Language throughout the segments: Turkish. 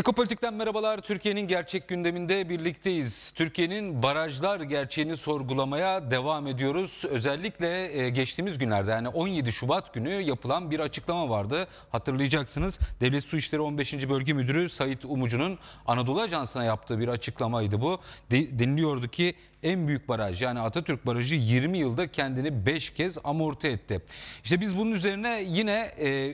Ekopolitik'ten merhabalar. Türkiye'nin gerçek gündeminde birlikteyiz. Türkiye'nin barajlar gerçeğini sorgulamaya devam ediyoruz. Özellikle e, geçtiğimiz günlerde yani 17 Şubat günü yapılan bir açıklama vardı. Hatırlayacaksınız. Devlet Su İşleri 15. Bölge Müdürü Sait Umucu'nun Anadolu Ajansı'na yaptığı bir açıklamaydı bu. De deniliyordu ki en büyük baraj yani Atatürk Barajı 20 yılda kendini 5 kez amorti etti. İşte biz bunun üzerine yine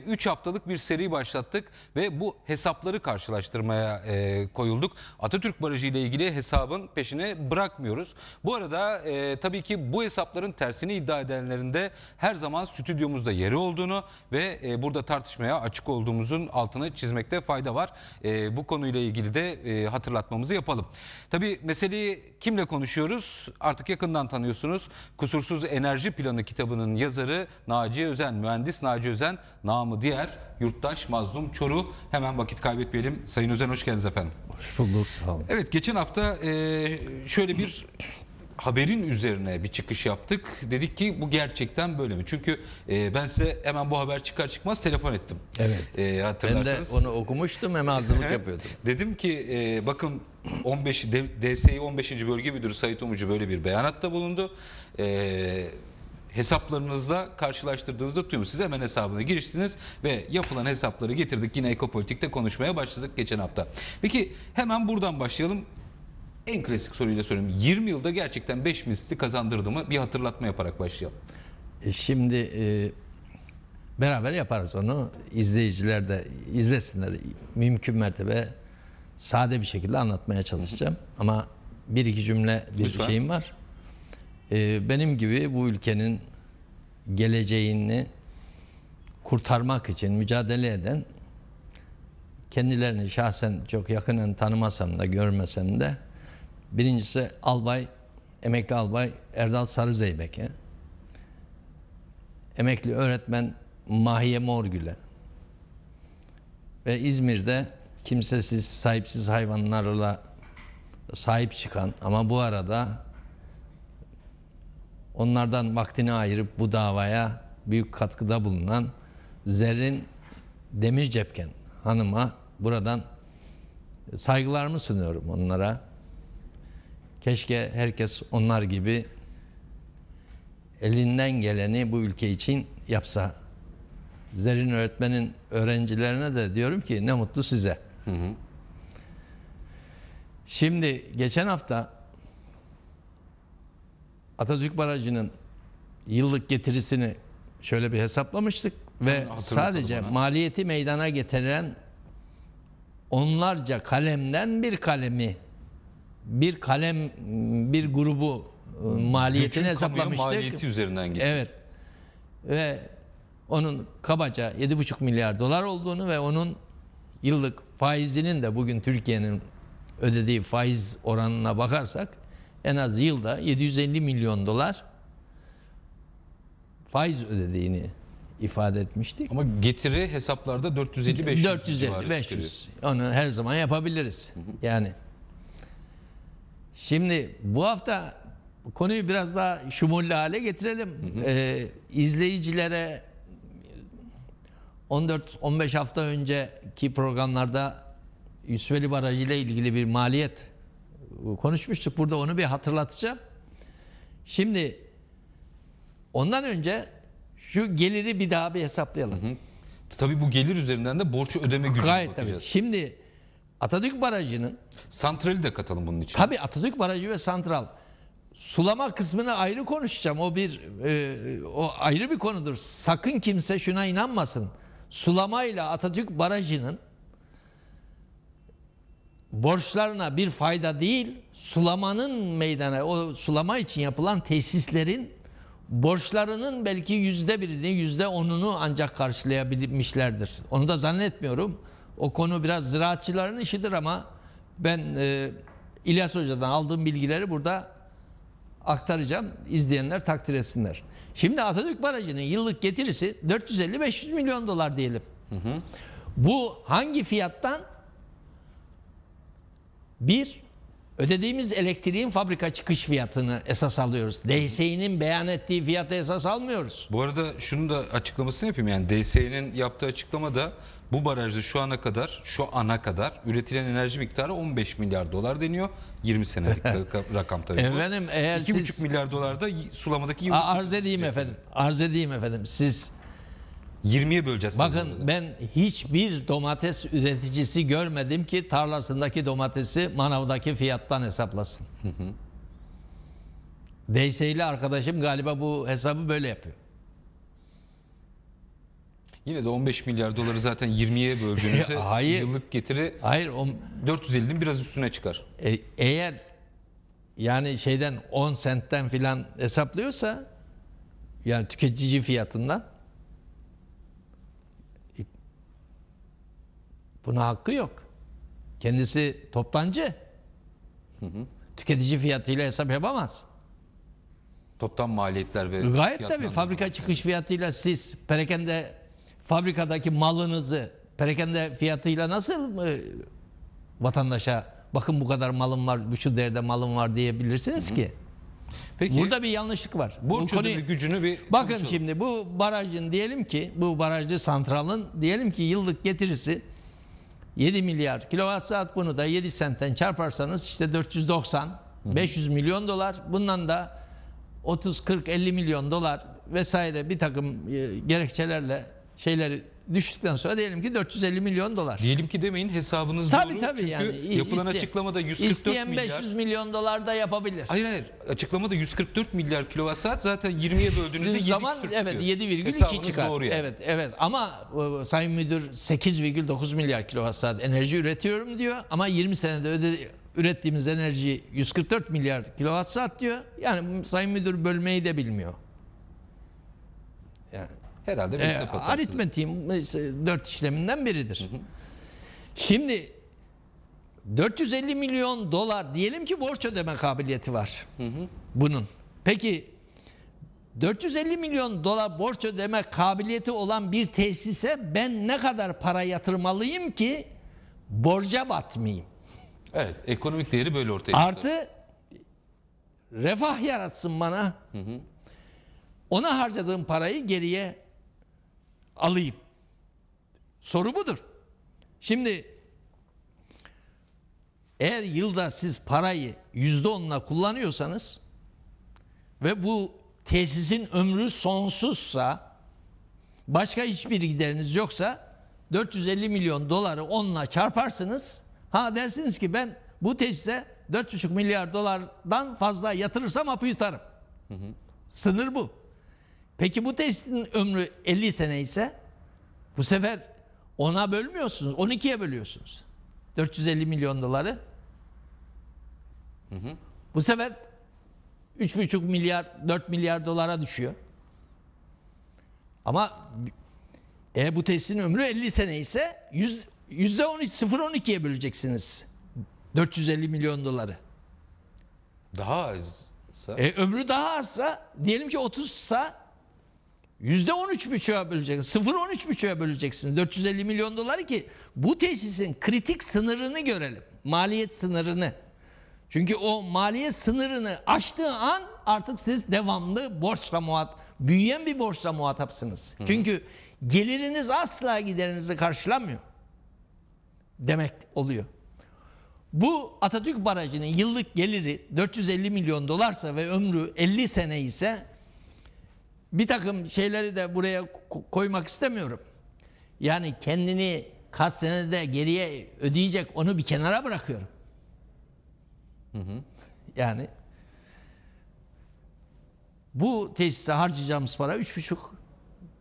3 e, haftalık bir seri başlattık ve bu hesapları karşılaştırmaya e, koyulduk. Atatürk Barajı ile ilgili hesabın peşini bırakmıyoruz. Bu arada e, tabii ki bu hesapların tersini iddia edenlerin de her zaman stüdyomuzda yeri olduğunu ve burada tartışmaya açık olduğumuzun altını çizmekte fayda var. E, bu konuyla ilgili de hatırlatmamızı yapalım. Tabii meseleyi kimle konuşuyoruz? tanıyorsunuz. Artık yakından tanıyorsunuz. Kusursuz Enerji Planı kitabının yazarı Naci Özen, mühendis Naci Özen, namı diğer yurttaş Mazlum Çoru. Hemen vakit kaybetmeyelim. Sayın Özen hoş geldiniz efendim. Hoş bulduk sağ olun. Evet geçen hafta e, şöyle bir haberin üzerine bir çıkış yaptık. Dedik ki bu gerçekten böyle mi? Çünkü e, ben size hemen bu haber çıkar çıkmaz telefon ettim. Evet. E, hatırlarsanız. Ben de onu okumuştum hemen hazırlık yapıyordum. Dedim ki e, bakın 15 DSİ 15. Bölge Müdürü Sayit Umucu böyle bir beyanatta bulundu. Ee, hesaplarınızla karşılaştırdığınızda tüm siz hemen hesabına giriştiniz ve yapılan hesapları getirdik. Yine ekopolitikte konuşmaya başladık geçen hafta. Peki hemen buradan başlayalım. En klasik soruyla söyleyeyim. 20 yılda gerçekten 5 misli kazandırdı mı? Bir hatırlatma yaparak başlayalım. E, şimdi e, beraber yaparız onu. İzleyiciler de izlesinler. Mümkün mertebe sade bir şekilde anlatmaya çalışacağım. Ama bir iki cümle bir Lütfen. şeyim var. Ee, benim gibi bu ülkenin geleceğini kurtarmak için mücadele eden kendilerini şahsen çok yakından tanımasam da görmesem de birincisi albay emekli albay Erdal Sarızeybek'e emekli öğretmen Mahiye Morgül'e ve İzmir'de kimsesiz, sahipsiz hayvanlarla sahip çıkan ama bu arada onlardan vaktini ayırıp bu davaya büyük katkıda bulunan Zerrin Demircepken hanıma buradan saygılarımı sunuyorum onlara. Keşke herkes onlar gibi elinden geleni bu ülke için yapsa. Zerrin öğretmenin öğrencilerine de diyorum ki ne mutlu size.'' Hı hı. Şimdi geçen hafta Atatürk Barajı'nın yıllık getirisini şöyle bir hesaplamıştık ve sadece bana. maliyeti meydana getiren onlarca kalemden bir kalemi bir kalem bir grubu e, maliyetini Bütün hesaplamıştık. maliyeti üzerinden gitti. Evet. Ve onun kabaca 7,5 milyar dolar olduğunu ve onun yıllık faizinin de bugün Türkiye'nin ödediği faiz oranına bakarsak en az yılda 750 milyon dolar faiz ödediğini ifade etmiştik. Ama getiri hesaplarda 450-500 450 500. Onu her zaman yapabiliriz. Yani şimdi bu hafta konuyu biraz daha şumullu hale getirelim. Hı hı. Ee, izleyicilere 14-15 hafta önceki programlarda Yusufeli Barajı ile ilgili bir maliyet e, konuşmuştuk. Burada onu bir hatırlatacağım. Şimdi ondan önce şu geliri bir daha bir hesaplayalım. Hı hı. Tabii bu gelir üzerinden de borç ödeme gücüne Gayet bakacağız. Tabii. Şimdi Atatürk Barajı'nın santrali de katalım bunun için. Tabii Atatürk Barajı ve santral. Sulama kısmını ayrı konuşacağım. O bir e, e o ayrı bir konudur. Sakın kimse şuna inanmasın sulamayla Atatürk Barajı'nın borçlarına bir fayda değil, sulamanın meydana, o sulama için yapılan tesislerin borçlarının belki yüzde birini, yüzde onunu ancak karşılayabilmişlerdir. Onu da zannetmiyorum. O konu biraz ziraatçıların işidir ama ben e, İlyas Hoca'dan aldığım bilgileri burada aktaracağım. İzleyenler takdir etsinler. Şimdi Atatürk Barajı'nın yıllık getirisi 450-500 milyon dolar diyelim. Hı hı. Bu hangi fiyattan? Bir, Ödediğimiz elektriğin fabrika çıkış fiyatını esas alıyoruz. DSE'nin beyan ettiği fiyatı esas almıyoruz. Bu arada şunu da açıklamasını yapayım. Yani DSE'nin yaptığı açıklama da bu barajda şu ana kadar, şu ana kadar üretilen enerji miktarı 15 milyar dolar deniyor. 20 senelik rakam tabii. Efendim eğer 2,5 siz... milyar dolar da sulamadaki... Arz edeyim efendim. Arz edeyim efendim. Siz 20'ye böleceğiz. Bakın böyle. ben hiçbir domates üreticisi görmedim ki tarlasındaki domatesi manavdaki fiyattan hesaplasın. Hı Deyseyli arkadaşım galiba bu hesabı böyle yapıyor. Yine de 15 milyar doları zaten 20'ye böldüğünüzde hayır, yıllık getiri hayır, on, 450'nin biraz üstüne çıkar. E, eğer yani şeyden 10 sentten filan hesaplıyorsa yani tüketici fiyatından Buna hakkı yok. Kendisi toptancı. Hı hı. Tüketici fiyatıyla hesap yapamaz. Toptan maliyetler ve Gayet tabii fabrika çıkış fiyatıyla siz perekende fabrikadaki malınızı perakende fiyatıyla nasıl mı e, vatandaşa bakın bu kadar malım var, bu şu değerde malım var diyebilirsiniz hı hı. ki. Peki, Burada bir yanlışlık var. Borç bu konuyu, gücünü bir Bakın konuşalım. şimdi bu barajın diyelim ki bu barajlı santralın diyelim ki yıllık getirisi 7 milyar kilowatt saat bunu da 7 sentten çarparsanız işte 490 Hı. 500 milyon dolar. Bundan da 30 40 50 milyon dolar vesaire bir takım e, gerekçelerle şeyleri düştükten sonra diyelim ki 450 milyon dolar. Diyelim ki demeyin hesabınız tabii, doğru. Tabii, Çünkü yani, yapılan isteyen, açıklamada 144 isteyen milyar. 500 milyon dolar da yapabilir. Hayır hayır açıklamada 144 milyar kilowatt saat zaten 20'ye böldüğünüzde 7 zaman, Evet 7,2 çıkar. Doğru yani. Evet evet ama e, Sayın Müdür 8,9 milyar kilowatt saat enerji üretiyorum diyor ama 20 senede öde, ürettiğimiz enerji 144 milyar kilowatt saat diyor. Yani Sayın Müdür bölmeyi de bilmiyor. Yani Herhalde e, aritmetiğin dört işleminden biridir. Hı hı. Şimdi 450 milyon dolar diyelim ki borç ödeme kabiliyeti var hı hı. bunun. Peki 450 milyon dolar borç ödeme kabiliyeti olan bir tesise ben ne kadar para yatırmalıyım ki borca batmayayım? Evet, ekonomik değeri böyle ortaya çıkıyor. Artı refah yaratsın bana. Hı hı. Ona harcadığım parayı geriye alayım? Soru budur. Şimdi eğer yılda siz parayı yüzde onla kullanıyorsanız ve bu tesisin ömrü sonsuzsa başka hiçbir gideriniz yoksa 450 milyon doları onla çarparsınız. Ha dersiniz ki ben bu tesise 4,5 milyar dolardan fazla yatırırsam hapı yutarım. Hı hı. Sınır bu. Peki bu testin ömrü 50 sene ise bu sefer ona bölmüyorsunuz. 12'ye bölüyorsunuz. 450 milyon doları. Hı hı. Bu sefer 3,5 milyar, 4 milyar dolara düşüyor. Ama e, bu testin ömrü 50 sene ise yüzde %0.12'ye böleceksiniz. 450 milyon doları. Daha azsa? E, ömrü daha azsa diyelim ki 30 sa Yüzde on üç buçuğa böleceksiniz. Sıfır on üç buçuğa böleceksiniz. 450 milyon dolar ki bu tesisin kritik sınırını görelim. Maliyet sınırını. Çünkü o maliyet sınırını aştığı an artık siz devamlı borçla muhat, büyüyen bir borçla muhatapsınız. Hı. Çünkü geliriniz asla giderinizi karşılamıyor. Demek oluyor. Bu Atatürk Barajı'nın yıllık geliri 450 milyon dolarsa ve ömrü 50 sene ise bir takım şeyleri de buraya koymak istemiyorum. Yani kendini kaç senede geriye ödeyecek onu bir kenara bırakıyorum. Hı hı. Yani bu tesise harcayacağımız para 3,5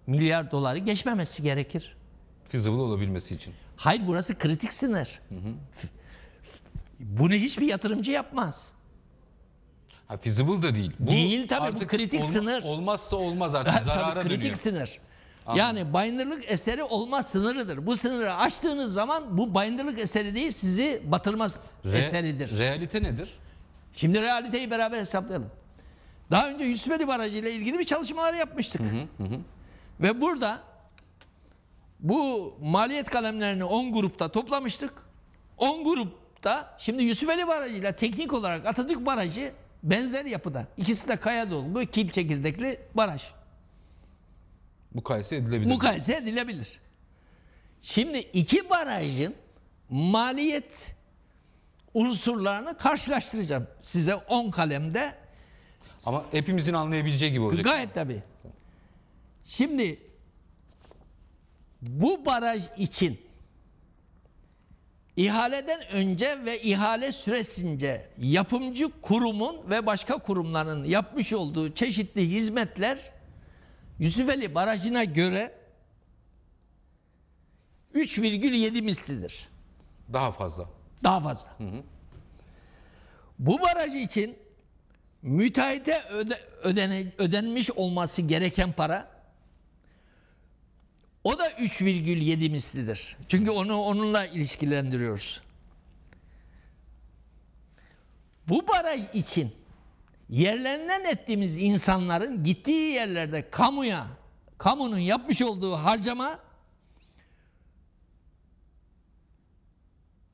milyar doları geçmemesi gerekir. Fizibil olabilmesi için. Hayır burası kritik sınır. Hı hı. Bunu hiçbir yatırımcı yapmaz. Ha, feasible da değil. Bu değil tabii artık bu kritik olma, sınır. Olmazsa olmaz artık ha, zarara tabii, kritik dönüyor. sınır. Anladım. Yani binderlık eseri olmaz sınırıdır. Bu sınırı aştığınız zaman bu binderlık eseri değil sizi batırmaz Re, eseridir. Realite nedir? Şimdi realiteyi beraber hesaplayalım. Daha önce Yusuf Ali Barajı ile ilgili bir çalışmalar yapmıştık. Hı hı hı. Ve burada bu maliyet kalemlerini 10 grupta toplamıştık. 10 grupta şimdi Yusuf Ali Barajı ile teknik olarak Atatürk Barajı Benzer yapıda. İkisi de kaya dolgu, kil çekirdekli baraj. Mukayese edilebilir. Mukayese edilebilir. Şimdi iki barajın maliyet unsurlarını karşılaştıracağım. Size 10 kalemde. Ama hepimizin anlayabileceği gibi olacak. Gayet tabii. Şimdi bu baraj için İhaleden önce ve ihale süresince yapımcı kurumun ve başka kurumların yapmış olduğu çeşitli hizmetler Yusufeli Barajı'na göre 3,7 mislidir. Daha fazla. Daha fazla. Hı hı. Bu baraj için müteahhite öde, ödene, ödenmiş olması gereken para o da 3,7 mislidir. Çünkü onu onunla ilişkilendiriyoruz. Bu baraj için yerlerinden ettiğimiz insanların gittiği yerlerde kamuya, kamunun yapmış olduğu harcama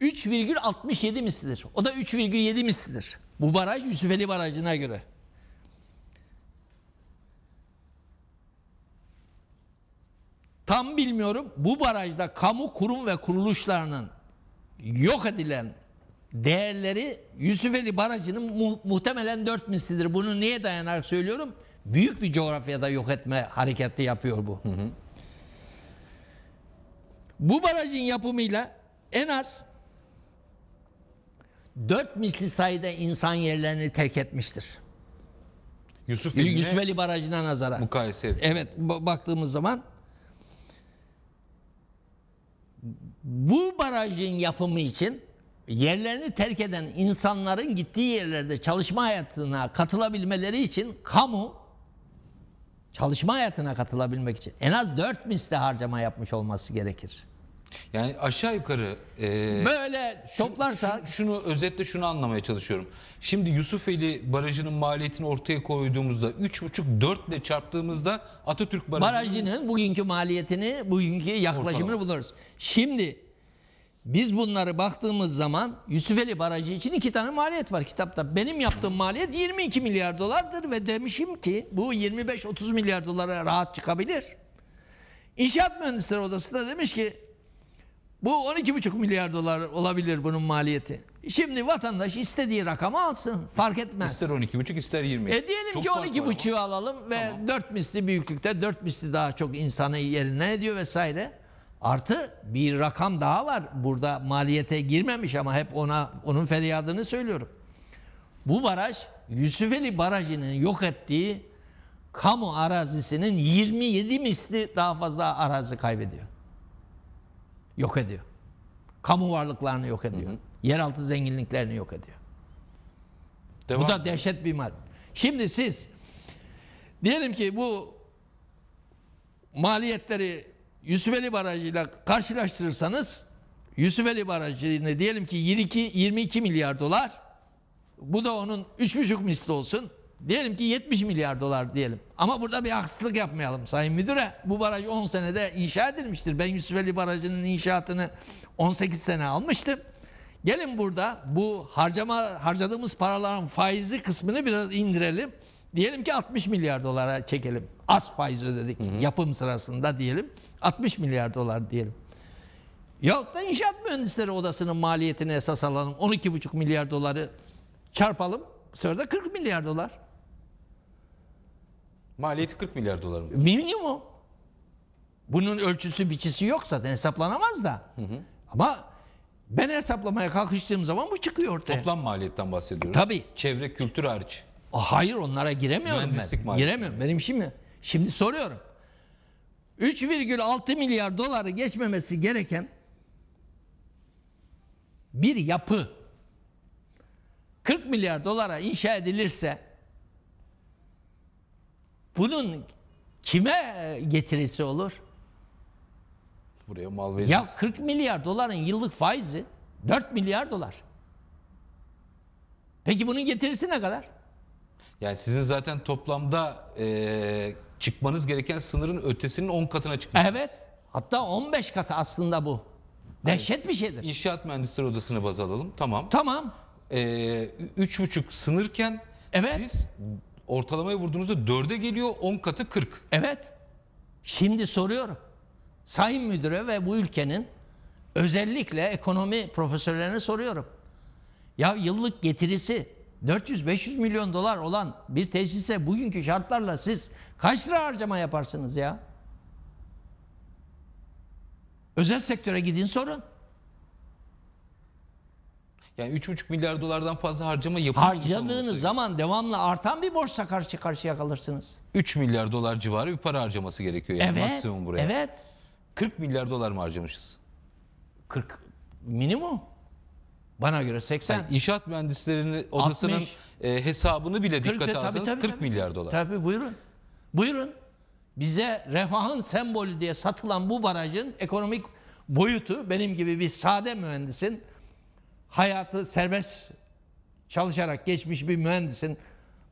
3,67 mislidir. O da 3,7 mislidir. Bu baraj Yusufeli Barajı'na göre. Tam bilmiyorum bu barajda kamu kurum ve kuruluşlarının yok edilen değerleri Yusufeli Barajı'nın mu muhtemelen dört mislidir. Bunu niye dayanarak söylüyorum? Büyük bir coğrafyada yok etme hareketi yapıyor bu. Hı hı. Bu barajın yapımıyla en az dört misli sayıda insan yerlerini terk etmiştir. Yusuf Yusufeli Barajı'na nazara. Mukayese. Evet baktığımız zaman bu barajın yapımı için yerlerini terk eden insanların gittiği yerlerde çalışma hayatına katılabilmeleri için kamu çalışma hayatına katılabilmek için en az 4 misli harcama yapmış olması gerekir. Yani aşağı yukarı e, böyle toplarsa şu- şunu özetle şunu anlamaya çalışıyorum. Şimdi Yusufeli Barajı'nın maliyetini ortaya koyduğumuzda 3,5 4 ile çarptığımızda Atatürk Barajı'nın barajının bugünkü maliyetini, bugünkü yaklaşımını Ortalama. buluruz. Şimdi biz bunları baktığımız zaman Yusufeli Barajı için iki tane maliyet var kitapta. Benim yaptığım maliyet 22 milyar dolardır ve demişim ki bu 25-30 milyar dolara rahat çıkabilir. İnşaat Mühendisleri Odası da demiş ki bu 12,5 milyar dolar olabilir bunun maliyeti. Şimdi vatandaş istediği rakamı alsın. Fark etmez. İster 12,5 ister 20. E diyelim çok ki 12,5'ü alalım ve tamam. 4 misli büyüklükte 4 misli daha çok insanı yerine ediyor vesaire. Artı bir rakam daha var. Burada maliyete girmemiş ama hep ona onun feryadını söylüyorum. Bu baraj Yusufeli Barajı'nın yok ettiği kamu arazisinin 27 misli daha fazla arazi kaybediyor yok ediyor. Kamu varlıklarını yok ediyor. Hı hı. Yeraltı zenginliklerini yok ediyor. Devam. Bu da dehşet bir mal. Şimdi siz diyelim ki bu maliyetleri Yusufeli Barajı ile karşılaştırırsanız Yusufeli Barajı'nı diyelim ki 22, 22 milyar dolar bu da onun 3,5 misli olsun. Diyelim ki 70 milyar dolar diyelim. Ama burada bir haksızlık yapmayalım Sayın Müdüre. Bu baraj 10 senede inşa edilmiştir. Ben Yusuf Ali Barajı'nın inşaatını 18 sene almıştım. Gelin burada bu harcama harcadığımız paraların faizi kısmını biraz indirelim. Diyelim ki 60 milyar dolara çekelim. Az faiz ödedik hı hı. yapım sırasında diyelim. 60 milyar dolar diyelim. Yahut da inşaat mühendisleri odasının maliyetini esas alalım. 12,5 milyar doları çarpalım. Sırada 40 milyar dolar. Maliyeti 40 milyar dolar mı? Minimum. Bunun ölçüsü biçisi yok zaten hesaplanamaz da. Hı hı. Ama ben hesaplamaya kalkıştığım zaman bu çıkıyor ortaya. Toplam maliyetten bahsediyorum. Tabii. Çevre kültür hariç. Hayır onlara giremiyorum Mühendislik ben. Maliyeti. Giremiyorum. Benim şimdi şimdi soruyorum. 3,6 milyar doları geçmemesi gereken bir yapı 40 milyar dolara inşa edilirse bunun kime getirisi olur? Buraya mal veririz. Ya 40 milyar doların yıllık faizi 4 milyar dolar. Peki bunun getirisi ne kadar? Yani sizin zaten toplamda e, çıkmanız gereken sınırın ötesinin 10 katına çıkmışsınız. Evet. Hatta 15 katı aslında bu. Dehşet bir şeydir. İnşaat Mühendisleri Odası'nı baz alalım. Tamam. Tamam. Ee, Üç buçuk sınırken Evet. siz Ortalama'yı vurduğunuzda 4'e geliyor 10 katı 40. Evet. Şimdi soruyorum. Sayın Müdüre ve bu ülkenin özellikle ekonomi profesörlerine soruyorum. Ya yıllık getirisi 400-500 milyon dolar olan bir tesise bugünkü şartlarla siz kaç lira harcama yaparsınız ya? Özel sektöre gidin sorun. Yani 3,5 milyar dolardan fazla harcama yapıp Harcadığınız zaman devamlı artan bir borçla karşı karşıya kalırsınız. 3 milyar dolar civarı bir para harcaması gerekiyor yani evet, maksimum buraya. Evet. 40 milyar dolar mı harcamışız? 40 minimum. Bana göre 80. Yani inşaat mühendislerinin odasının 60, e, hesabını bile 40, dikkate alsanız 40 tabii, milyar dolar. Tabii buyurun. Buyurun. Bize refahın sembolü diye satılan bu barajın ekonomik boyutu benim gibi bir sade mühendisin hayatı serbest çalışarak geçmiş bir mühendisin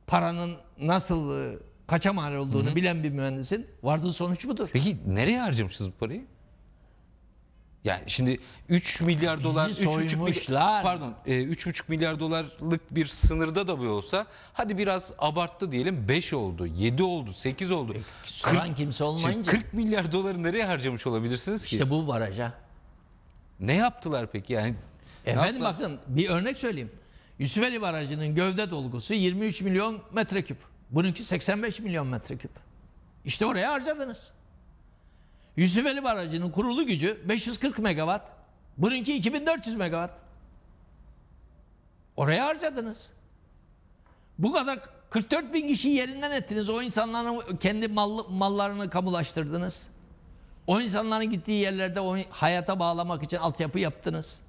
paranın nasıl e, kaça mal olduğunu hı hı. bilen bir mühendisin vardığı sonuç budur. Peki nereye harcamışız bu parayı? Yani şimdi 3 milyar Bizi dolar 3,5 milyar pardon 3,5 e, milyar dolarlık bir sınırda da bu olsa hadi biraz abarttı diyelim 5 oldu, 7 oldu, 8 oldu. Soran 40, kimse olmayınca 40 milyar doları nereye harcamış olabilirsiniz ki? İşte bu baraja. Ne yaptılar peki yani Efendim Yapma. bakın bir örnek söyleyeyim. Yusufeli Barajı'nın gövde dolgusu 23 milyon metreküp. Bununki 85 milyon metreküp. İşte oraya harcadınız. Yusufeli Barajı'nın kurulu gücü 540 megawatt. Bununki 2400 megawatt. Oraya harcadınız. Bu kadar 44 bin kişiyi yerinden ettiniz. O insanların kendi mal, mallarını kamulaştırdınız. O insanların gittiği yerlerde o hayata bağlamak için altyapı yaptınız.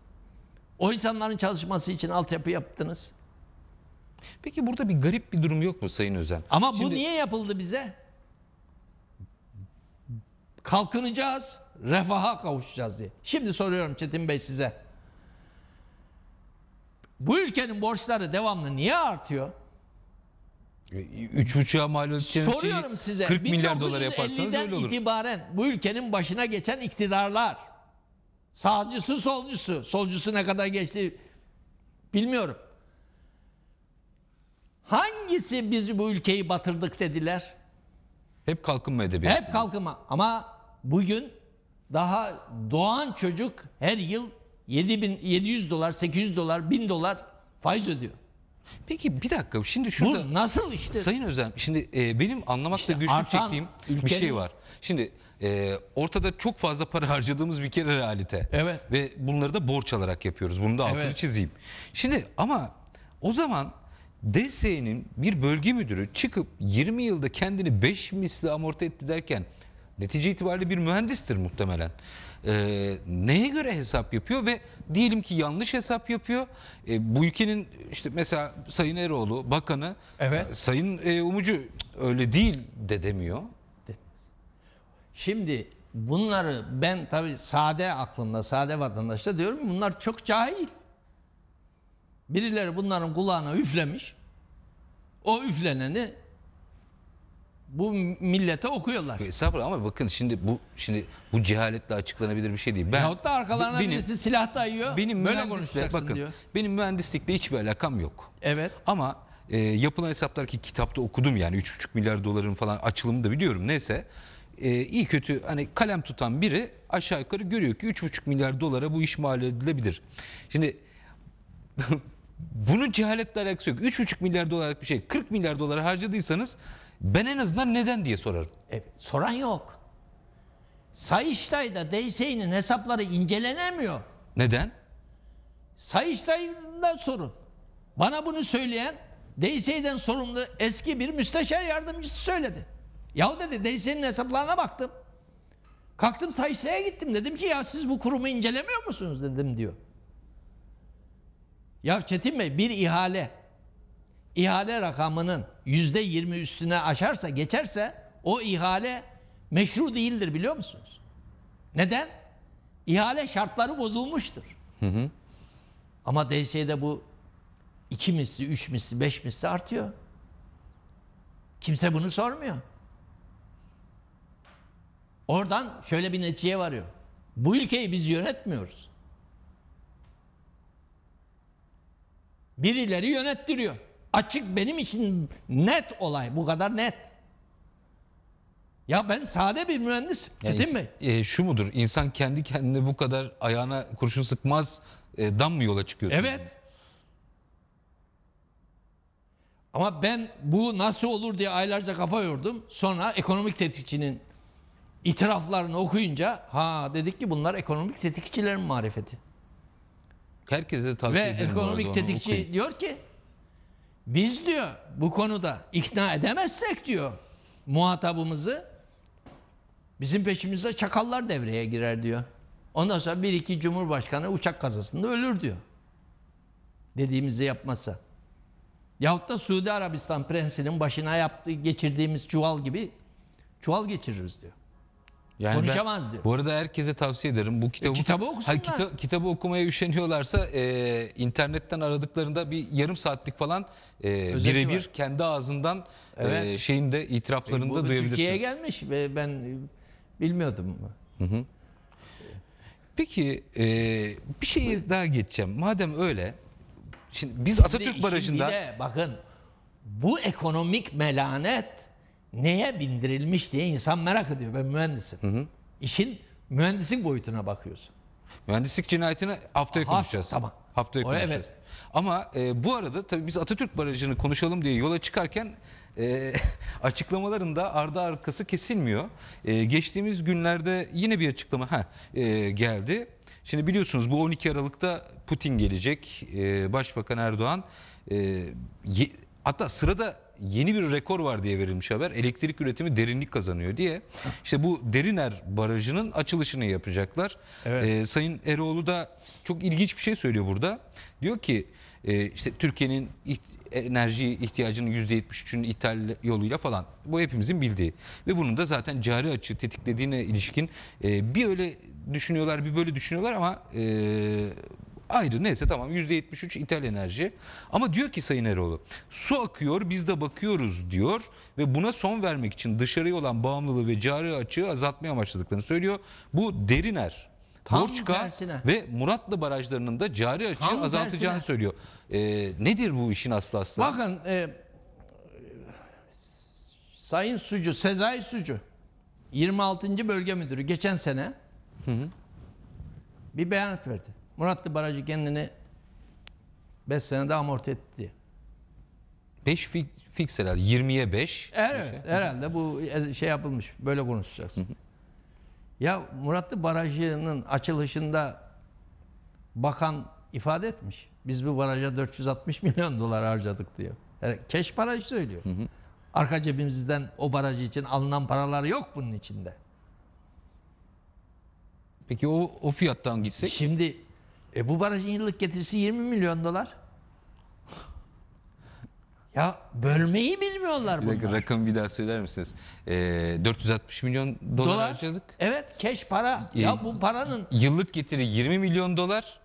O insanların çalışması için altyapı yaptınız. Peki burada bir garip bir durum yok mu Sayın Özen? Ama Şimdi... bu niye yapıldı bize? Kalkınacağız, refaha kavuşacağız diye. Şimdi soruyorum Çetin Bey size. Bu ülkenin borçları devamlı niye artıyor? 3 e, 3,5'a mal ölçen Soruyorum şeyi, size. 40 milyar dolar yaparsanız öyle olur. itibaren bu ülkenin başına geçen iktidarlar Sağcısı solcusu. Solcusu ne kadar geçti bilmiyorum. Hangisi biz bu ülkeyi batırdık dediler? Hep kalkınma edebiyatı. Hep kalkınma. Ama bugün daha doğan çocuk her yıl 7 bin, 700 dolar, 800 dolar, 1000 dolar faiz ödüyor. Peki bir dakika şimdi şurada Bu nasıl işte? Sayın Özlem şimdi e, benim anlamakta işte güçlük çektiğim ülkenin... bir şey var. Şimdi e, ortada çok fazla para harcadığımız bir kere realite. Evet. Ve bunları da borç alarak yapıyoruz. Bunu da altını evet. çizeyim. Şimdi ama o zaman DSE'nin bir bölge müdürü çıkıp 20 yılda kendini 5 misli amorti etti derken netice itibariyle bir mühendistir muhtemelen. E, neye göre hesap yapıyor ve diyelim ki yanlış hesap yapıyor. E, bu ülkenin işte mesela Sayın Eroğlu bakanı, evet. Sayın e, Umucu öyle değil de demiyor. Şimdi bunları ben tabi sade aklımda, sade vatandaşta diyorum bunlar çok cahil. Birileri bunların kulağına üflemiş. O üfleneni bu millete okuyorlar. Estağfurullah ama bakın şimdi bu şimdi bu cehaletle açıklanabilir bir şey değil. Ben, Yahut da arkalarına benim, birisi silah dayıyor. Benim böyle konuşacaksın bakın, diyor. Benim mühendislikle hiçbir alakam yok. Evet. Ama e, yapılan hesaplar ki kitapta okudum yani 3,5 milyar doların falan açılımı da biliyorum neyse e, iyi kötü hani kalem tutan biri aşağı yukarı görüyor ki 3,5 milyar dolara bu iş mal edilebilir. Şimdi bunu cehaletle alakası yok. 3,5 milyar dolarlık bir şey 40 milyar dolara harcadıysanız ben en azından neden diye sorarım. E, soran yok. Sayıştay'da DSİ'nin hesapları incelenemiyor. Neden? Sayıştay'da sorun. Bana bunu söyleyen DSİ'den sorumlu eski bir müsteşar yardımcısı söyledi. Yahu dedi DSE'nin hesaplarına baktım. Kalktım Sayıştay'a gittim. Dedim ki ya siz bu kurumu incelemiyor musunuz dedim diyor. Ya Çetin Bey bir ihale ihale rakamının yüzde yirmi üstüne aşarsa geçerse o ihale meşru değildir biliyor musunuz? Neden? İhale şartları bozulmuştur. Hı hı. Ama DSE'de bu iki misli, üç misli, beş misli artıyor. Kimse bunu sormuyor. Oradan şöyle bir neticeye varıyor. Bu ülkeyi biz yönetmiyoruz. Birileri yönettiriyor. Açık benim için net olay. Bu kadar net. Ya ben sade bir mühendisim. Yani Çetin Bey. E, şu mudur? İnsan kendi kendine bu kadar ayağına kurşun sıkmaz e, dan mı yola çıkıyorsun? Evet. Ama ben bu nasıl olur diye aylarca kafa yordum. Sonra ekonomik tetikçinin itiraflarını okuyunca ha dedik ki bunlar ekonomik tetikçilerin marifeti. Herkese tavsiye Ve Ve ekonomik tetikçi okuyun. diyor ki biz diyor bu konuda ikna edemezsek diyor muhatabımızı bizim peşimize çakallar devreye girer diyor. Ondan sonra bir iki cumhurbaşkanı uçak kazasında ölür diyor. Dediğimizi yapmasa Yahut da Suudi Arabistan prensinin başına yaptığı geçirdiğimiz çuval gibi çuval geçiririz diyor. Yani Konuşamaz ben, diyor. Bu arada herkese tavsiye ederim. Bu kitabı, e, kitabı okusunlar. Hayır, kita, kitabı okumaya üşeniyorlarsa e, internetten aradıklarında bir yarım saatlik falan e, birebir kendi ağzından e, evet. e, şeyinde itiraflarında e, bu, duyabilirsiniz. Türkiye'ye gelmiş ve ben e, bilmiyordum. Hı hı. Peki e, bir şey daha geçeceğim. Madem öyle şimdi biz Atatürk şimdi, Barajı'nda... Şimdi bakın bu ekonomik melanet neye bindirilmiş diye insan merak ediyor. Ben mühendisim. Hı hı. İşin mühendislik boyutuna bakıyorsun. Mühendislik cinayetini haftaya Aha, konuşacağız. Tamam. Haftaya konuşacağız. evet. Ama e, bu arada tabii biz Atatürk Barajı'nı konuşalım diye yola çıkarken e, açıklamalarında ardı arkası kesilmiyor. E, geçtiğimiz günlerde yine bir açıklama ha, e, geldi. Şimdi biliyorsunuz bu 12 Aralık'ta Putin gelecek. E, Başbakan Erdoğan e, ye, hatta sırada yeni bir rekor var diye verilmiş haber. Elektrik üretimi derinlik kazanıyor diye. İşte bu Deriner Barajı'nın açılışını yapacaklar. Evet. Ee, Sayın Eroğlu da çok ilginç bir şey söylüyor burada. Diyor ki e, işte Türkiye'nin enerji ihtiyacının %73'ünün ithal yoluyla falan. Bu hepimizin bildiği. Ve bunun da zaten cari açığı tetiklediğine ilişkin e, bir öyle düşünüyorlar bir böyle düşünüyorlar ama e, Ayrı neyse tamam %73 ithal enerji. Ama diyor ki Sayın Eroğlu su akıyor biz de bakıyoruz diyor ve buna son vermek için dışarıya olan bağımlılığı ve cari açığı azaltmaya amaçladıklarını söylüyor. Bu Deriner Tam Borçka tersine. ve Muratlı barajlarının da cari açığı Tam azaltacağını tersine. söylüyor. Ee, nedir bu işin aslı aslı? Bakın e, Sayın Sucu, Sezai Sucu 26. Bölge Müdürü geçen sene hı hı. bir beyanat verdi. Muratlı Barajı kendini 5 senede amorti etti. 5 fik fiks herhalde. 20'ye 5. Evet, şey. herhalde bu şey yapılmış. Böyle konuşacaksın. ya Muratlı Barajı'nın açılışında bakan ifade etmiş. Biz bu baraja 460 milyon dolar harcadık diyor. Yani keş baraj söylüyor. Arka cebimizden o baraj için alınan paralar yok bunun içinde. Peki o, o fiyattan gitsek? Şimdi e bu barajın yıllık getirisi 20 milyon dolar. Ya bölmeyi bilmiyorlar bunlar. Bir dakika, rakamı bir daha söyler misiniz? Ee, 460 milyon dolar, dolar harcadık. Evet keş para. Ee, ya bu paranın... Yıllık getiri 20 milyon dolar.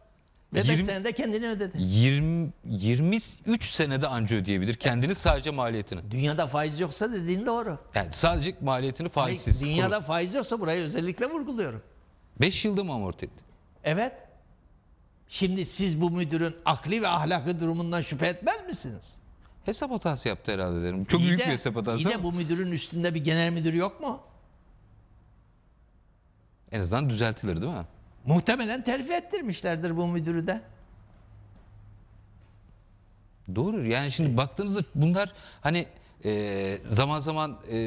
Ve 20, 5 senede kendini ödedi. 20, 23 senede anca ödeyebilir. Kendini evet. sadece maliyetini. Dünyada faiz yoksa dediğin doğru. Yani sadece maliyetini faizsiz. Hayır, dünyada kuru. faiz yoksa burayı özellikle vurguluyorum. 5 yılda mı amorti etti? Evet. Şimdi siz bu müdürün akli ve ahlaki durumundan şüphe etmez misiniz? Hesap hatası yaptı herhalde derim. Çok iyi büyük de, bir hesap hatası. İyi de bu müdürün üstünde bir genel müdür yok mu? En azından düzeltilir değil mi? Muhtemelen terfi ettirmişlerdir bu müdürü de. Doğru yani şimdi baktığınızda bunlar hani e, zaman zaman e,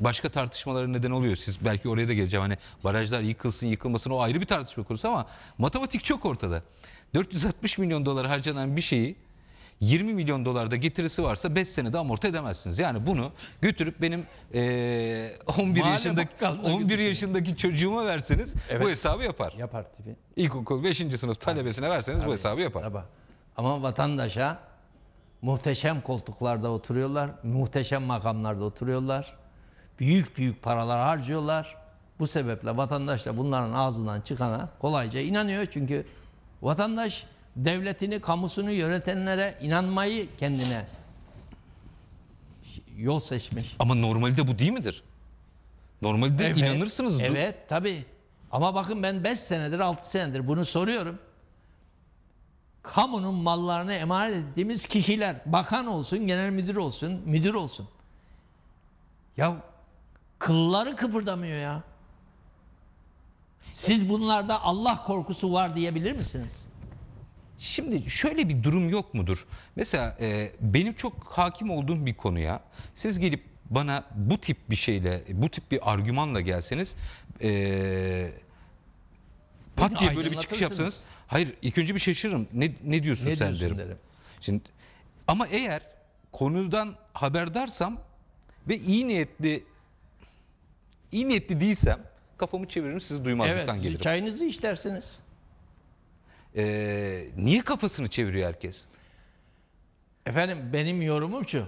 başka tartışmalara neden oluyor. Siz belki oraya da geleceğim. Hani barajlar yıkılsın yıkılmasın o ayrı bir tartışma konusu ama matematik çok ortada. 460 milyon dolar harcanan bir şeyi 20 milyon dolarda getirisi varsa 5 senede amorti edemezsiniz. Yani bunu götürüp benim e, 11 Mahalle yaşındaki 11 yaşındaki çocuğuma verseniz evet. bu hesabı yapar. Yapar tabii. İlkokul 5. sınıf talebesine verseniz tabii. bu hesabı yapar. Tabii. Ama vatandaşa Muhteşem koltuklarda oturuyorlar, muhteşem makamlarda oturuyorlar. Büyük büyük paralar harcıyorlar. Bu sebeple vatandaş da bunların ağzından çıkana kolayca inanıyor. Çünkü vatandaş devletini, kamusunu yönetenlere inanmayı kendine yol seçmiş. Ama normalde bu değil midir? Normalde evet, inanırsınız. Evet tabii. Ama bakın ben 5 senedir 6 senedir bunu soruyorum kamunun mallarını emanet ettiğimiz kişiler, bakan olsun, genel müdür olsun, müdür olsun. Ya kılları kıpırdamıyor ya. Siz bunlarda Allah korkusu var diyebilir misiniz? Şimdi şöyle bir durum yok mudur? Mesela e, benim çok hakim olduğum bir konuya siz gelip bana bu tip bir şeyle, bu tip bir argümanla gelseniz e, Pat diye böyle bir çıkış yapsanız. Hayır ilk önce bir şaşırırım. Ne, ne diyorsun ne sen diyorsun derim. derim. Şimdi, ama eğer konudan haberdarsam ve iyi niyetli iyi niyetli değilsem kafamı çeviririm sizi duymazlıktan evet, gelirim. Çayınızı içersiniz. Ee, niye kafasını çeviriyor herkes? Efendim benim yorumum şu.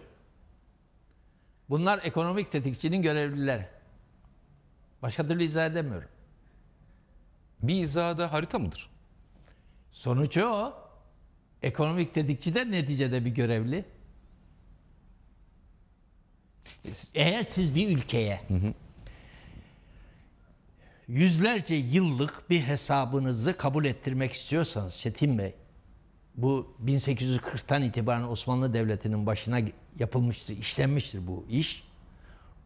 Bunlar ekonomik tetikçinin görevlileri. Başka türlü izah edemiyorum bir izada harita mıdır? Sonuç o. Ekonomik tetikçi de neticede bir görevli. Eğer siz bir ülkeye hı hı. yüzlerce yıllık bir hesabınızı kabul ettirmek istiyorsanız Çetin Bey, bu 1840'tan itibaren Osmanlı Devleti'nin başına yapılmıştır, işlenmiştir bu iş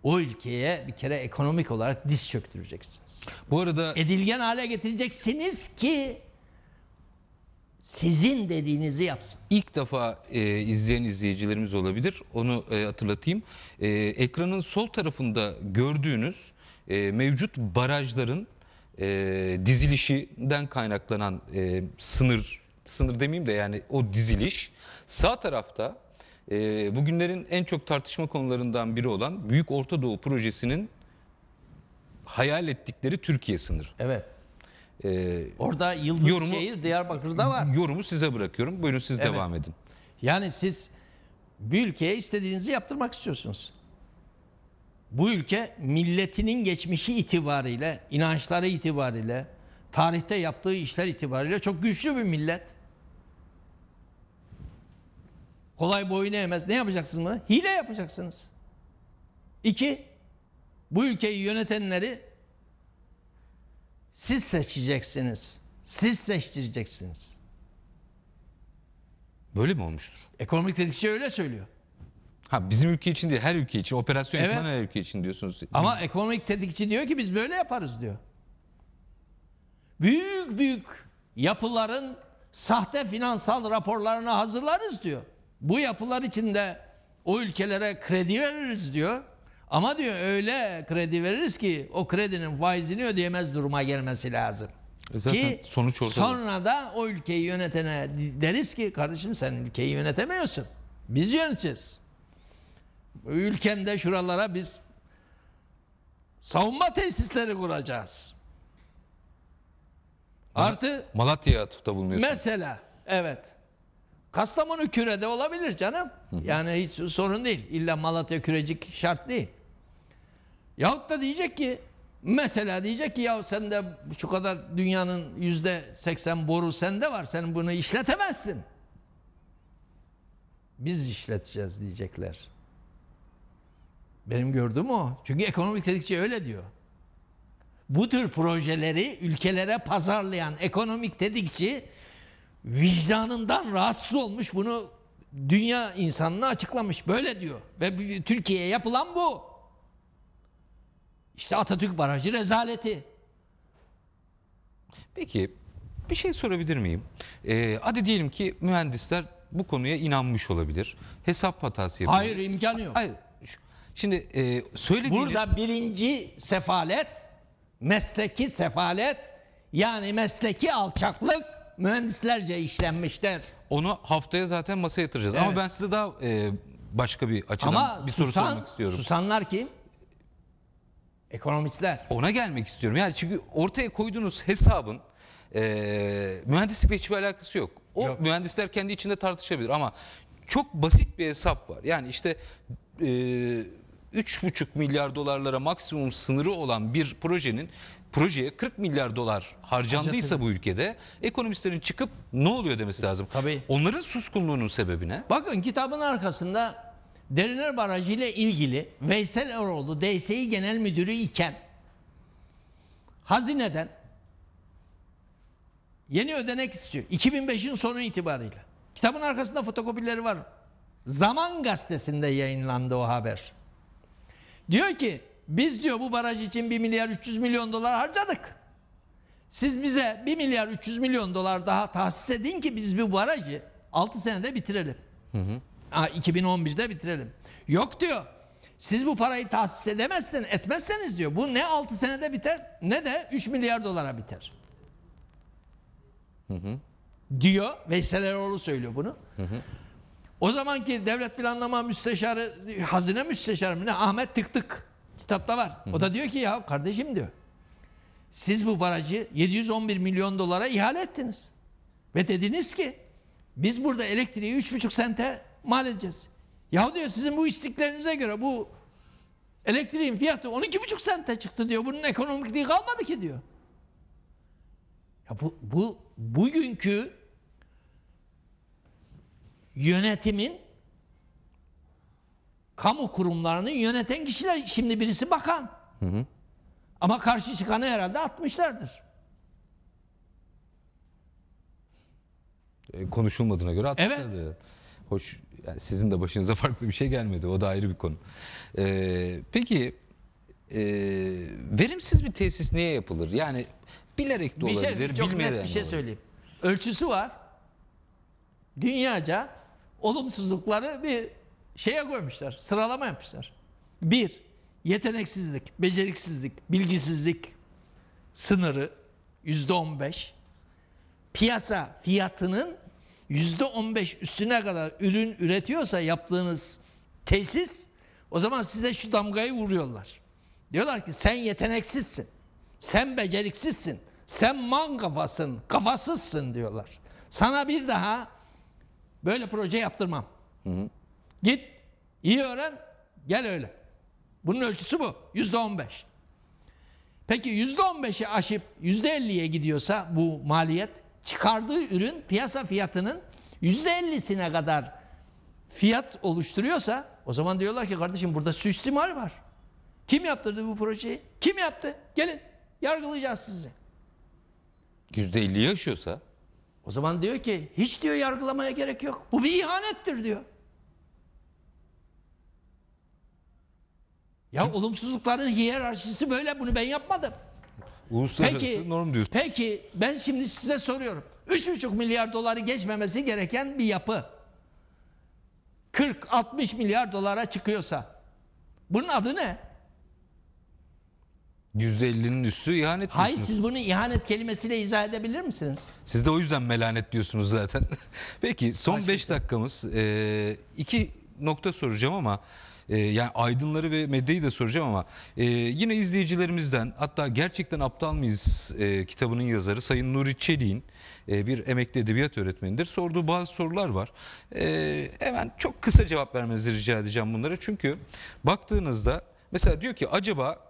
o ülkeye bir kere ekonomik olarak diz çöktüreceksiniz. Bu arada edilgen hale getireceksiniz ki sizin dediğinizi yapsın. İlk defa e, izleyen izleyicilerimiz olabilir. Onu e, hatırlatayım. E, ekranın sol tarafında gördüğünüz e, mevcut barajların e, dizilişinden kaynaklanan e, sınır, sınır demeyeyim de yani o diziliş. Sağ tarafta e, bugünlerin en çok tartışma konularından biri olan Büyük Orta Doğu Projesi'nin hayal ettikleri Türkiye sınırı. Evet. E, Orada Yıldız yorumu, Şehir Diyarbakır'da var. Yorumu size bırakıyorum. Buyurun siz evet. devam edin. Yani siz bir ülkeye istediğinizi yaptırmak istiyorsunuz. Bu ülke milletinin geçmişi itibariyle, inançları itibariyle, tarihte yaptığı işler itibariyle çok güçlü bir millet. Kolay boyun eğmez. Ne yapacaksınız buna? Hile yapacaksınız. İki, bu ülkeyi yönetenleri siz seçeceksiniz. Siz seçtireceksiniz. Böyle mi olmuştur? Ekonomik tetikçi öyle söylüyor. Ha bizim ülke için değil, her ülke için. Operasyon evet. her ülke için diyorsunuz. Ama biz... ekonomik tetikçi diyor ki biz böyle yaparız diyor. Büyük büyük yapıların sahte finansal raporlarını hazırlarız diyor. Bu yapılar içinde o ülkelere kredi veririz diyor. Ama diyor öyle kredi veririz ki o kredinin faizini ödeyemez duruma gelmesi lazım. E zaten ki sonuç ortada. Sonra da o ülkeyi yönetene deriz ki kardeşim sen ülkeyi yönetemiyorsun. Biz yöneteceğiz. Ülkende şuralara biz savunma tesisleri kuracağız. Artı Malatya'ya atıfta bulunuyorsun. Mesela evet. Kastamonu kürede olabilir canım. Yani hiç sorun değil. İlla Malatya kürecik şart değil. Yahut da diyecek ki mesela diyecek ki ya sen de şu kadar dünyanın yüzde seksen boru sende var. Sen bunu işletemezsin. Biz işleteceğiz diyecekler. Benim gördüğüm o. Çünkü ekonomik tetikçi öyle diyor. Bu tür projeleri ülkelere pazarlayan ekonomik tetikçi vicdanından rahatsız olmuş bunu dünya insanına açıklamış. Böyle diyor. Ve Türkiye'ye yapılan bu. işte Atatürk Barajı rezaleti. Peki bir şey sorabilir miyim? Ee, hadi diyelim ki mühendisler bu konuya inanmış olabilir. Hesap hatası yapıyor. Hayır imkanı yok. Hayır. Şimdi e, söylediğiniz... Burada birinci sefalet, mesleki sefalet yani mesleki alçaklık mühendislerce işlenmişler. Onu haftaya zaten masaya yatıracağız. Evet. Ama ben size daha e, başka bir açıdan Ama bir soru sormak istiyorum. Susanlar kim? Ekonomistler. Ona gelmek istiyorum. Yani çünkü ortaya koyduğunuz hesabın e, mühendislikle hiçbir alakası yok. O yok. mühendisler kendi içinde tartışabilir ama çok basit bir hesap var. Yani işte e, 3,5 milyar dolarlara maksimum sınırı olan bir projenin projeye 40 milyar dolar harcandıysa Harcatın. bu ülkede ekonomistlerin çıkıp ne oluyor demesi lazım. Tabii. Onların suskunluğunun sebebi ne? Bakın kitabın arkasında Derinler Barajı ile ilgili Veysel Eroğlu DSİ Genel Müdürü iken hazineden yeni ödenek istiyor. 2005'in sonu itibarıyla. Kitabın arkasında fotokopileri var. Zaman gazetesinde yayınlandı o haber. Diyor ki biz diyor bu baraj için 1 milyar 300 milyon dolar harcadık. Siz bize 1 milyar 300 milyon dolar daha tahsis edin ki biz bu barajı 6 senede bitirelim. Hı hı. 2011'de bitirelim. Yok diyor. Siz bu parayı tahsis edemezsiniz, etmezseniz diyor. Bu ne 6 senede biter ne de 3 milyar dolara biter. Hı hı. Diyor. Veysel Eroğlu söylüyor bunu. Hı hı. O zamanki devlet planlama müsteşarı, hazine müsteşarı ne? Ahmet Tıktık. Kitapta var. O da diyor ki ya kardeşim diyor. Siz bu barajı 711 milyon dolara ihale ettiniz. Ve dediniz ki biz burada elektriği 3,5 sente mal edeceğiz. Ya diyor sizin bu istiklerinize göre bu elektriğin fiyatı 12,5 sente çıktı diyor. Bunun ekonomikliği kalmadı ki diyor. Ya bu, bu bugünkü yönetimin kamu kurumlarını yöneten kişiler. Şimdi birisi bakan. Hı hı. Ama karşı çıkanı herhalde atmışlardır. E, konuşulmadığına göre atmışlardır. Evet. Hoş, yani sizin de başınıza farklı bir şey gelmedi. O da ayrı bir konu. Ee, peki e, verimsiz bir tesis niye yapılır? Yani bilerek de bir şey, olabilir, şey, çok net bir şey söyleyeyim. Ölçüsü var. Dünyaca olumsuzlukları bir şeye koymuşlar, sıralama yapmışlar. Bir, yeteneksizlik, beceriksizlik, bilgisizlik sınırı yüzde on beş. Piyasa fiyatının yüzde on beş üstüne kadar ürün üretiyorsa yaptığınız tesis o zaman size şu damgayı vuruyorlar. Diyorlar ki sen yeteneksizsin, sen beceriksizsin, sen man kafasın, kafasızsın diyorlar. Sana bir daha böyle proje yaptırmam. Hı hı. Git iyi öğren gel öyle. Bunun ölçüsü bu. Yüzde on beş. Peki yüzde on beşi aşıp yüzde elliye gidiyorsa bu maliyet çıkardığı ürün piyasa fiyatının yüzde ellisine kadar fiyat oluşturuyorsa o zaman diyorlar ki kardeşim burada suistimal var. Kim yaptırdı bu projeyi? Kim yaptı? Gelin yargılayacağız sizi. Yüzde elli yaşıyorsa? O zaman diyor ki hiç diyor yargılamaya gerek yok. Bu bir ihanettir diyor. Ya olumsuzlukların hiyerarşisi böyle bunu ben yapmadım. Uluslararası peki, norm diyorsun. Peki ben şimdi size soruyorum. 3,5 milyar doları geçmemesi gereken bir yapı 40-60 milyar dolara çıkıyorsa bunun adı ne? %50'nin üstü ihanet Hayır siz bunu ihanet kelimesiyle izah edebilir misiniz? Siz de o yüzden melanet diyorsunuz zaten. Peki son 5 şey. dakikamız. E, iki nokta soracağım ama e, ee, yani aydınları ve medyayı da soracağım ama e, yine izleyicilerimizden hatta gerçekten aptal mıyız e, kitabının yazarı Sayın Nuri Çelik'in e, bir emekli edebiyat öğretmenidir. Sorduğu bazı sorular var. E, hemen çok kısa cevap vermenizi rica edeceğim bunlara. Çünkü baktığınızda mesela diyor ki acaba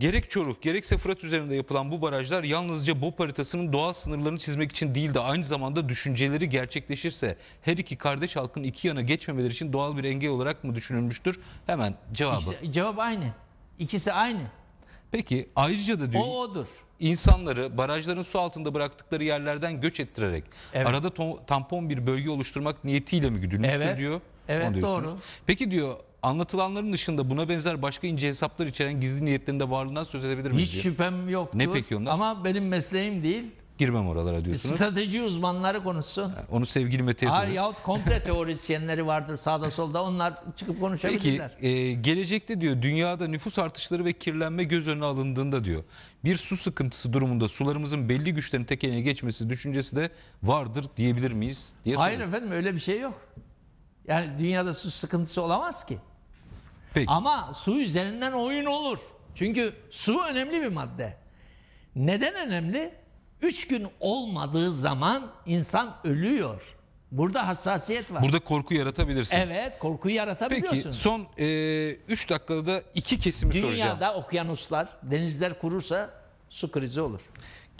Gerek Çoruk, gerekse Fırat üzerinde yapılan bu barajlar yalnızca BOP haritasının doğal sınırlarını çizmek için değil de aynı zamanda düşünceleri gerçekleşirse her iki kardeş halkın iki yana geçmemeleri için doğal bir engel olarak mı düşünülmüştür? Hemen cevabı. İşte, cevap aynı. İkisi aynı. Peki ayrıca da diyor, o odur. insanları barajların su altında bıraktıkları yerlerden göç ettirerek evet. arada tampon bir bölge oluşturmak niyetiyle mi güdülmüştür evet. diyor. Evet doğru. Peki diyor anlatılanların dışında buna benzer başka ince hesaplar içeren gizli niyetlerinde varlığından söz edebilir miyiz? Hiç şüphem yoktur. Ne peki onlar? Ama benim mesleğim değil. Girmem oralara diyorsunuz. Strateji uzmanları konusu. Yani onu sevgili Mete'ye soruyoruz. Yahut komple teorisyenleri vardır sağda solda onlar çıkıp konuşabilirler. Peki e, gelecekte diyor dünyada nüfus artışları ve kirlenme göz önüne alındığında diyor bir su sıkıntısı durumunda sularımızın belli güçlerin tekeline geçmesi düşüncesi de vardır diyebilir miyiz? Diye Hayır efendim öyle bir şey yok. Yani dünyada su sıkıntısı olamaz ki. Peki. Ama su üzerinden oyun olur. Çünkü su önemli bir madde. Neden önemli? Üç gün olmadığı zaman insan ölüyor. Burada hassasiyet var. Burada korku yaratabilirsiniz. Evet korkuyu yaratabiliyorsunuz. Peki son 3 e, dakikada da iki kesimi Dünyada soracağım. Dünyada okyanuslar, denizler kurursa su krizi olur.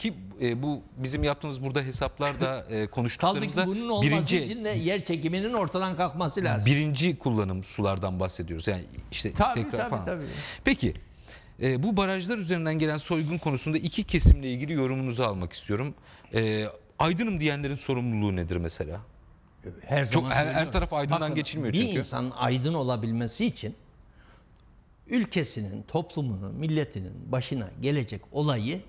Ki e, bu bizim yaptığımız burada hesaplarda e, konuştuklarımızda bunun olması birinci, için de yer çekiminin ortadan kalkması lazım. birinci kullanım sulardan bahsediyoruz. Yani işte Tabii, tekrar tabii, falan. tabii. Peki e, bu barajlar üzerinden gelen soygun konusunda iki kesimle ilgili yorumunuzu almak istiyorum. E, aydınım diyenlerin sorumluluğu nedir mesela? Her Çok her, her taraf aydından Bakın, geçilmiyor çünkü. Bir insan aydın olabilmesi için ülkesinin, toplumunun, milletinin başına gelecek olayı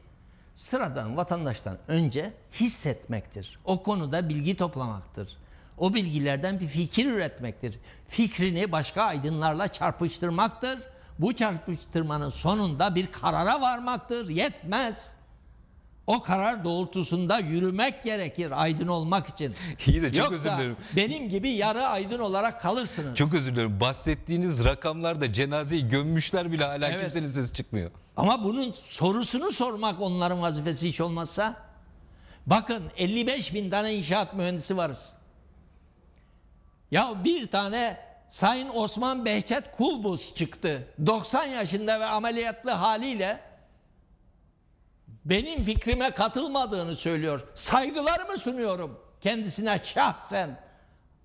sıradan vatandaştan önce hissetmektir. O konuda bilgi toplamaktır. O bilgilerden bir fikir üretmektir. Fikrini başka aydınlarla çarpıştırmaktır. Bu çarpıştırmanın sonunda bir karara varmaktır. Yetmez o karar doğrultusunda yürümek gerekir aydın olmak için. İyi de çok Yoksa özür dilerim. benim gibi yarı aydın olarak kalırsınız. Çok özür dilerim. Bahsettiğiniz rakamlarda cenazeyi gömmüşler bile hala evet. kimsenin sesi çıkmıyor. Ama bunun sorusunu sormak onların vazifesi hiç olmazsa. Bakın 55 bin tane inşaat mühendisi varız. Ya bir tane Sayın Osman Behçet Kulbus çıktı. 90 yaşında ve ameliyatlı haliyle benim fikrime katılmadığını söylüyor. Saygılarımı sunuyorum kendisine şahsen.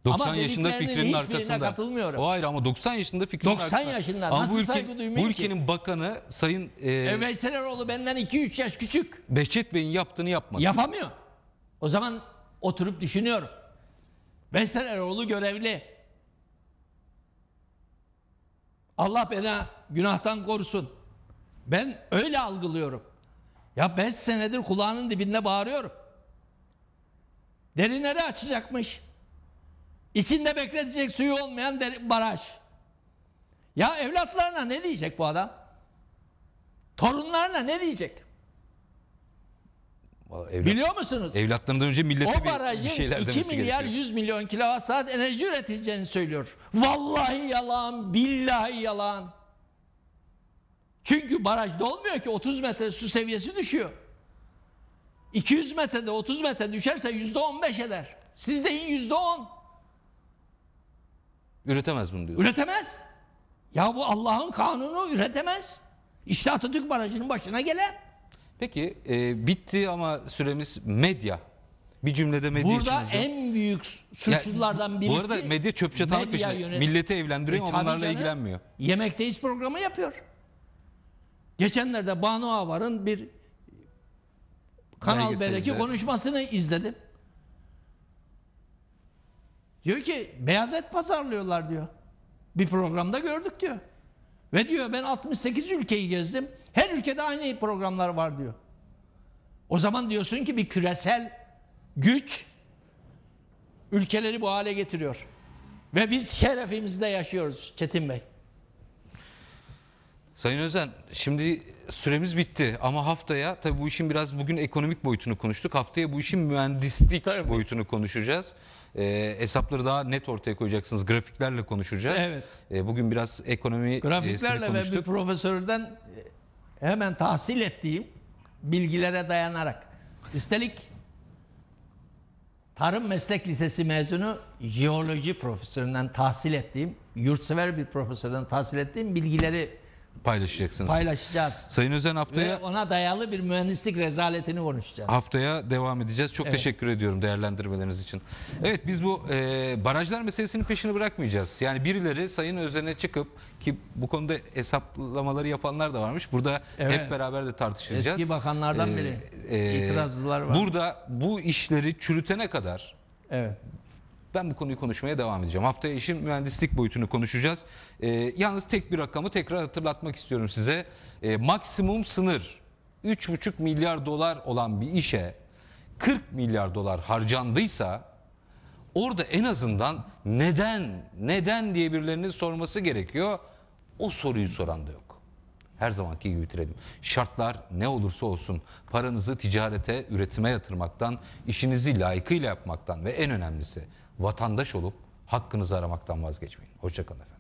90 ama yaşında fikrinin arkasında. katılmıyorum. O ayrı ama 90 yaşında fikrinin 90 arkasında. 90 yaşında ama nasıl bu ülke, saygı duymayayım Bu ülkenin ki? bakanı Sayın... E, Veyseleroğlu benden 2-3 yaş küçük. Behçet Bey'in yaptığını yapmadı. Yapamıyor. O zaman oturup düşünüyorum. Veysel Eroğlu görevli. Allah beni günahtan korusun. Ben öyle algılıyorum. Ya beş senedir kulağının dibinde bağırıyorum. Derinleri açacakmış. İçinde bekletecek suyu olmayan baraj. Ya evlatlarına ne diyecek bu adam? Torunlarına ne diyecek? Evlat, Biliyor musunuz? Evlatlarından önce millete o barajın bir şeyler 2 milyar gerekiyor. 100 milyon kilowatt saat enerji üretileceğini söylüyor. Vallahi yalan, billahi yalan. Çünkü baraj dolmuyor ki 30 metre su seviyesi düşüyor. 200 metrede 30 metre düşerse yüzde %15 eder. Siz deyin %10. Üretemez bunu diyor. Üretemez. Ya bu Allah'ın kanunu üretemez. İşte Atatürk Barajı'nın başına gelen. Peki e, bitti ama süremiz medya. Bir cümlede medya Burada için hocam. en büyük suçlulardan ya, birisi. Bu arada medya çöp çatanlık peşinde. Yönet- Milleti evlendiriyor e, ama bunlarla canım, ilgilenmiyor. Yemekteyiz programı yapıyor. Geçenlerde Banu Avar'ın bir Kanal B'deki konuşmasını izledim. Diyor ki beyaz et pazarlıyorlar diyor. Bir programda gördük diyor. Ve diyor ben 68 ülkeyi gezdim. Her ülkede aynı programlar var diyor. O zaman diyorsun ki bir küresel güç ülkeleri bu hale getiriyor. Ve biz şerefimizde yaşıyoruz Çetin Bey. Sayın Özen şimdi süremiz bitti ama haftaya tabii bu işin biraz bugün ekonomik boyutunu konuştuk. Haftaya bu işin mühendislik tabii. boyutunu konuşacağız. E, hesapları daha net ortaya koyacaksınız. Grafiklerle konuşacağız. Evet. E, bugün biraz ekonomi e, Grafiklerle ve bir profesörden e, hemen tahsil ettiğim bilgilere dayanarak. Üstelik Tarım Meslek Lisesi mezunu jeoloji profesöründen tahsil ettiğim, yurtsever bir profesörden tahsil ettiğim bilgileri paylaşacaksınız. Paylaşacağız. Sayın Özen haftaya... Ve ona dayalı bir mühendislik rezaletini konuşacağız. Haftaya devam edeceğiz. Çok evet. teşekkür ediyorum değerlendirmeleriniz için. Evet biz bu e, barajlar meselesinin peşini bırakmayacağız. Yani birileri Sayın Özen'e çıkıp ki bu konuda hesaplamaları yapanlar da varmış. Burada evet. hep beraber de tartışacağız. Eski bakanlardan ee, biri e, e, itirazlılar var. Burada bu işleri çürütene kadar Evet. Ben bu konuyu konuşmaya devam edeceğim. Haftaya işin mühendislik boyutunu konuşacağız. E, yalnız tek bir rakamı tekrar hatırlatmak istiyorum size. E, maksimum sınır 3,5 milyar dolar olan bir işe 40 milyar dolar harcandıysa orada en azından neden neden diye birilerinin sorması gerekiyor. O soruyu soran da yok. Her zamanki gibi bitirelim. Şartlar ne olursa olsun paranızı ticarete, üretime yatırmaktan, işinizi layıkıyla yapmaktan ve en önemlisi vatandaş olup hakkınızı aramaktan vazgeçmeyin. Hoşçakalın efendim.